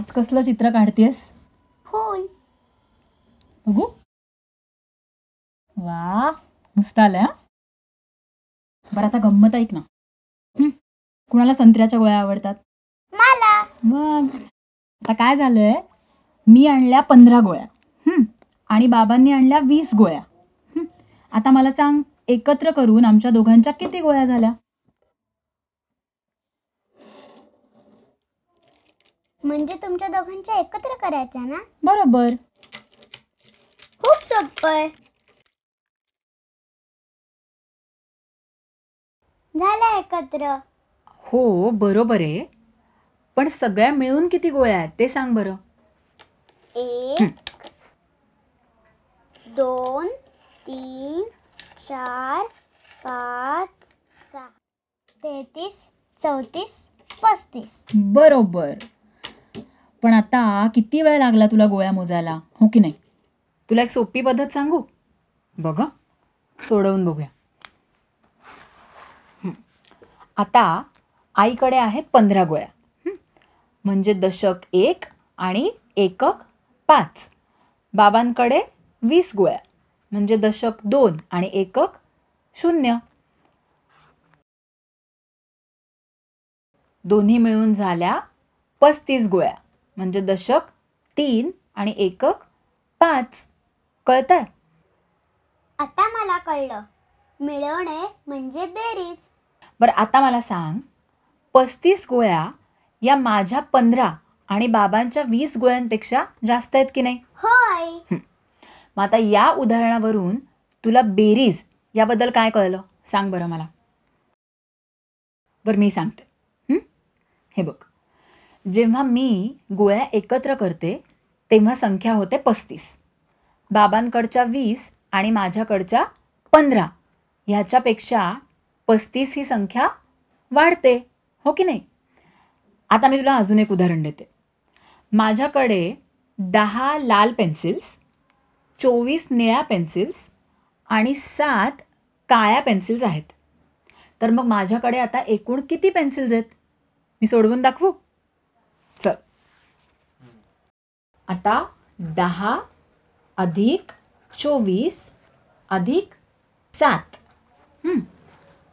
आज कसलं चित्र काढतेस फूल बघू वा मस्त आलं बरं आता गंमत ऐक ना कुणाला संत्र्याच्या गोळ्या आवडतात मला मग आता काय झालंय मी आणल्या पंधरा गोळ्या आणि बाबांनी आणल्या वीस गोळ्या आता मला सांग एकत्र करून आमच्या दोघांच्या किती गोळ्या झाल्या म्हणजे तुमच्या दोघांच्या एकत्र करायच्या ना बरोबर खूप सोप आहे झालं एकत्र हो बरोबर आहे पण सगळ्या मिळून किती गोळ्या आहेत ते सांग बरं एक दोन तीन चार पाच सहा तेहतीस चौतीस पस्तीस बरोबर पण आता किती वेळ लागला तुला गोळ्या मोजायला हो की नाही तुला एक सोपी पद्धत सांगू बघ सोडवून बघूया आता आईकडे आहेत पंधरा गोळ्या म्हणजे दशक एक आणि एकक पाच बाबांकडे वीस गोळ्या म्हणजे दशक दोन आणि एकक शून्य दोन्ही मिळून झाल्या पस्तीस गोळ्या म्हणजे दशक तीन आणि एकक पाच कळतंय आता मला कळलं मिळवणे म्हणजे बेरीज बरं आता मला सांग पस्तीस गोळ्या या माझ्या पंधरा आणि बाबांच्या वीस गोळ्यांपेक्षा जास्त आहेत की नाही होय मग आता या उदाहरणावरून तुला बेरीज याबद्दल काय कळलं सांग बरं मला बरं मी सांगते हे बघ जेव्हा मी गोळ्या एकत्र करते तेव्हा संख्या होते पस्तीस बाबांकडच्या वीस आणि माझ्याकडच्या पंधरा ह्याच्यापेक्षा पस्तीस ही संख्या वाढते हो की नाही आता मी तुला अजून एक उदाहरण देते माझ्याकडे दहा लाल पेन्सिल्स चोवीस निळ्या पेन्सिल्स आणि सात काळ्या पेन्सिल्स आहेत तर मग माझ्याकडे आता एकूण किती पेन्सिल्स आहेत मी सोडवून दाखवू चल आता दहा अधिक चोवीस अधिक सात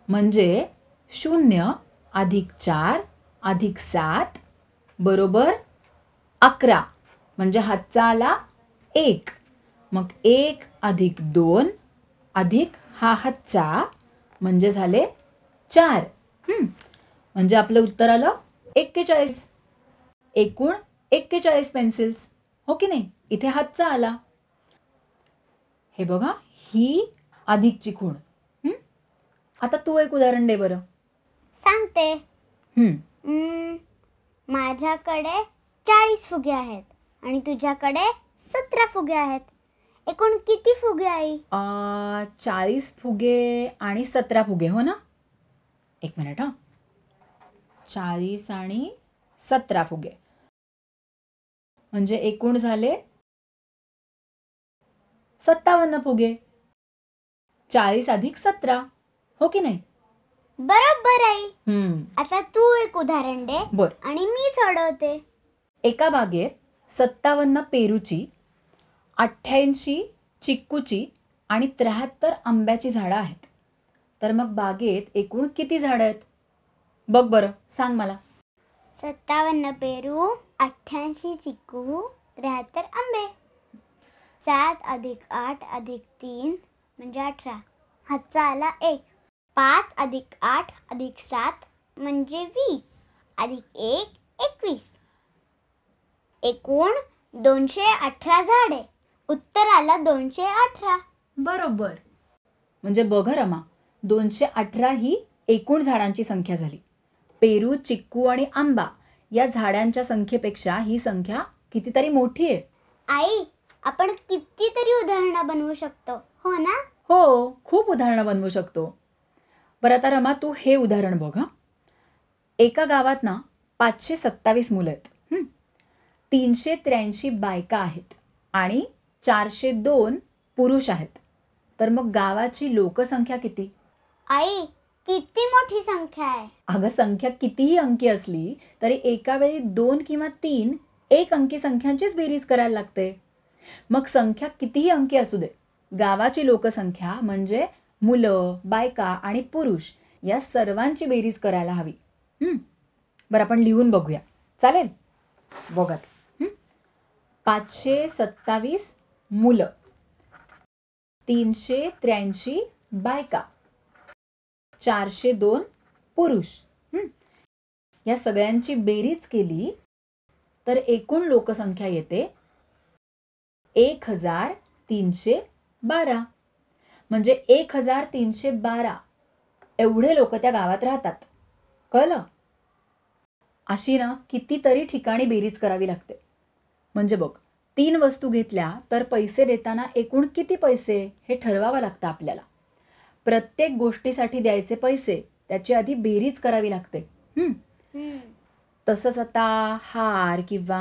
म्हणजे शून्य अधिक चार अधिक सात बरोबर अकरा म्हणजे हातचा आला एक मग एक अधिक दोन अधिक हा हातचा म्हणजे झाले चार म्हणजे आपलं उत्तर आलं एक्केचाळीस एकूण एक्केचाळीस पेन्सिल्स हो की नाही इथे हातचा आला हे बघा ही अधिकची खूण आता तू एक उदाहरण दे बरं सांगते माझ्याकडे चाळीस फुगे आहेत आणि तुझ्याकडे सतरा फुगे आहेत एकूण किती फुगे आई चाळीस फुगे आणि सतरा फुगे हो ना एक मिनिट हा चाळीस आणि सतरा फुगे म्हणजे एकूण झाले सत्तावन्न फुगे चाळीस अधिक सतरा हो की नाही बरोबर आहे आता तू एक उदाहरण दे बर आणि मी सोडवते एका बागेत सत्तावन्न पेरूची अठ्ठ्याऐंशी चिक्कूची आणि त्र्याहत्तर आंब्याची झाडं आहेत तर मग बागेत एकूण किती झाडं आहेत बघ बरं सांग मला सत्तावन्न पेरू अठ्ठ्याऐंशी चिकू त्र्याहत्तर आंबे सात अधिक आठ अधिक तीन म्हणजे अठरा हातचा आला एक पाच अधिक आठ अधिक सात म्हणजे वीस अधिक एक एकवीस एकूण दोनशे अठरा झाडे उत्तर आला दोनशे अठरा बरोबर म्हणजे बघ रमा दोनशे अठरा ही एकूण झाडांची संख्या झाली पेरू चिक्कू आणि आंबा या झाडांच्या संख्येपेक्षा ही संख्या कितीतरी मोठी आहे आई आपण कितीतरी उदाहरणं बनवू शकतो हो ना हो खूप उदाहरणं बनवू शकतो बरं आता रमा तू हे उदाहरण बघ एका गावात ना पाचशे सत्तावीस मुलं आहेत तीनशे त्र्याऐंशी बायका आहेत आणि चारशे दोन पुरुष आहेत तर मग गावाची लोकसंख्या किती आई किती मोठी संख्या आहे अगं संख्या कितीही अंकी असली तरी एका वेळी दोन किंवा तीन एक अंकी संख्यांचीच बेरीज करायला लागते मग संख्या कितीही अंकी असू दे गावाची लोकसंख्या म्हणजे मुलं बायका आणि पुरुष या सर्वांची बेरीज करायला हवी बरं आपण लिहून बघूया चालेल बघत पाचशे सत्तावीस मुलं तीनशे त्र्याऐंशी बायका चारशे दोन पुरुष या सगळ्यांची बेरीज केली तर एकूण लोकसंख्या येते एक हजार तीनशे बारा म्हणजे एक हजार तीनशे बारा एवढे लोक त्या गावात राहतात कळलं अशी ना कितीतरी ठिकाणी बेरीज करावी लागते म्हणजे बघ तीन वस्तू घेतल्या तर पैसे देताना एकूण किती पैसे हे ठरवावं लागतं आपल्याला प्रत्येक गोष्टीसाठी द्यायचे पैसे त्याची आधी बेरीज करावी लागते तसंच आता हार किंवा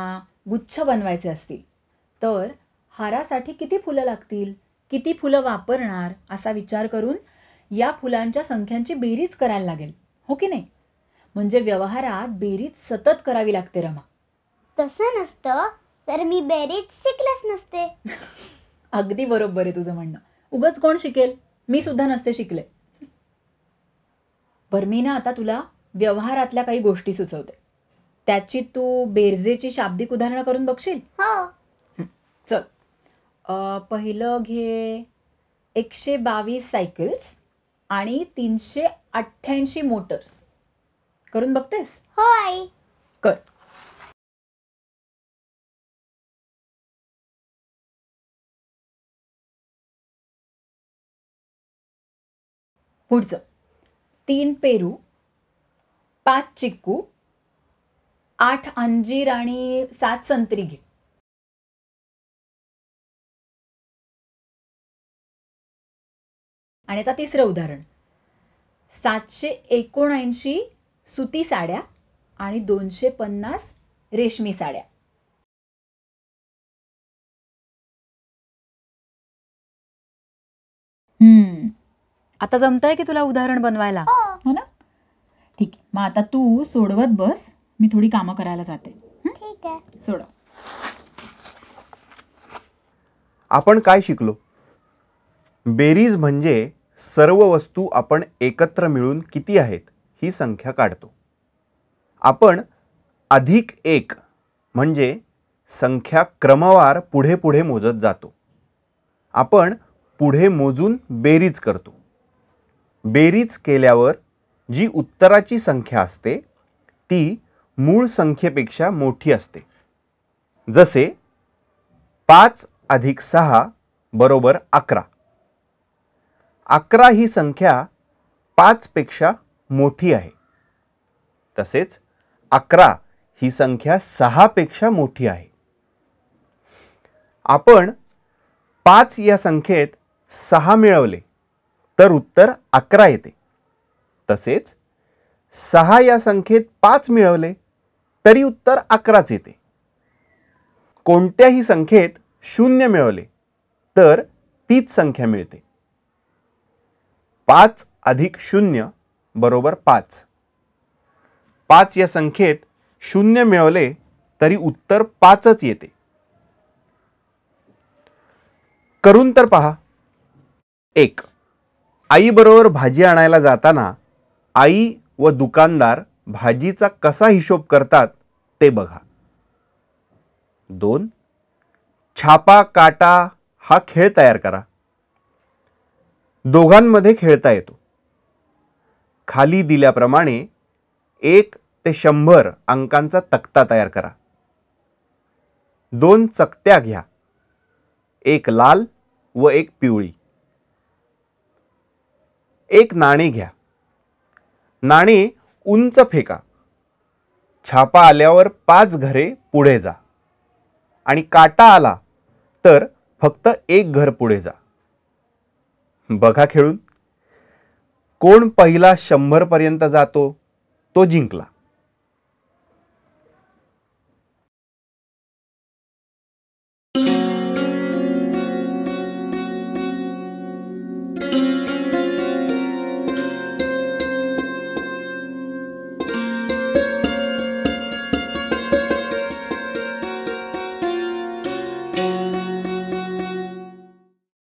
गुच्छ बनवायचे असतील तर हारासाठी किती फुलं लागतील किती फुलं वापरणार असा विचार करून या फुलांच्या संख्यांची बेरीज करायला लागेल हो की नाही म्हणजे व्यवहारात बेरीज सतत करावी लागते रमा तसं नसतं तर मी बेरीज शिकलेच नसते अगदी बरोबर आहे तुझं म्हणणं उगच कोण शिकेल मी सुद्धा नसते शिकले बर मी ना आता तुला व्यवहारातल्या काही गोष्टी सुचवते त्याची तू बेरजेची शाब्दिक उदाहरणं करून बघशील हो. चल पहिलं घे एकशे बावीस सायकल्स आणि तीनशे अठ्ठ्याऐंशी मोटर्स करून बघतेस हो आई कर पुढचं तीन पेरू पाच चिक्कू आठ अंजीर आणि सात संत्री घे आणि आता तिसरं उदाहरण सातशे एकोणऐंशी सुती साड्या आणि दोनशे पन्नास रेशमी साड्या हम्म आता आहे की तुला उदाहरण बनवायला हो ना ठीक आहे मग आता तू सोडवत बस मी थोडी कामं करायला जाते ठीक आहे सोडव आपण काय शिकलो बेरीज म्हणजे सर्व वस्तू आपण एकत्र मिळून किती आहेत ही संख्या काढतो आपण अधिक एक म्हणजे संख्या क्रमवार पुढे पुढे मोजत जातो आपण पुढे मोजून बेरीज करतो बेरीज केल्यावर जी उत्तराची संख्या असते ती मूळ संख्येपेक्षा मोठी असते जसे पाच अधिक सहा बरोबर अकरा अकरा ही संख्या पाचपेक्षा मोठी आहे तसेच अकरा ही संख्या सहापेक्षा मोठी आहे आपण पाच या संख्येत सहा मिळवले तर उत्तर अकरा येते तसेच सहा या संख्येत पाच मिळवले तरी उत्तर अकराच येते कोणत्याही संख्येत शून्य मिळवले तर तीच संख्या मिळते पाच अधिक शून्य बरोबर पाच पाच या संख्येत शून्य मिळवले तरी उत्तर पाचच येते करून तर पहा एक आईबरोबर भाजी आणायला जाताना आई व दुकानदार भाजीचा कसा हिशोब करतात ते बघा दोन छापा काटा हा खेळ तयार करा दोघांमध्ये खेळता येतो खाली दिल्याप्रमाणे एक ते शंभर अंकांचा तक्ता तयार करा दोन चकत्या घ्या एक लाल व एक पिवळी एक नाणे घ्या नाणे उंच फेका छापा आल्यावर पाच घरे पुढे जा आणि काटा आला तर फक्त एक घर पुढे जा बघा खेळून कोण पहिला शंभरपर्यंत जातो तो जिंकला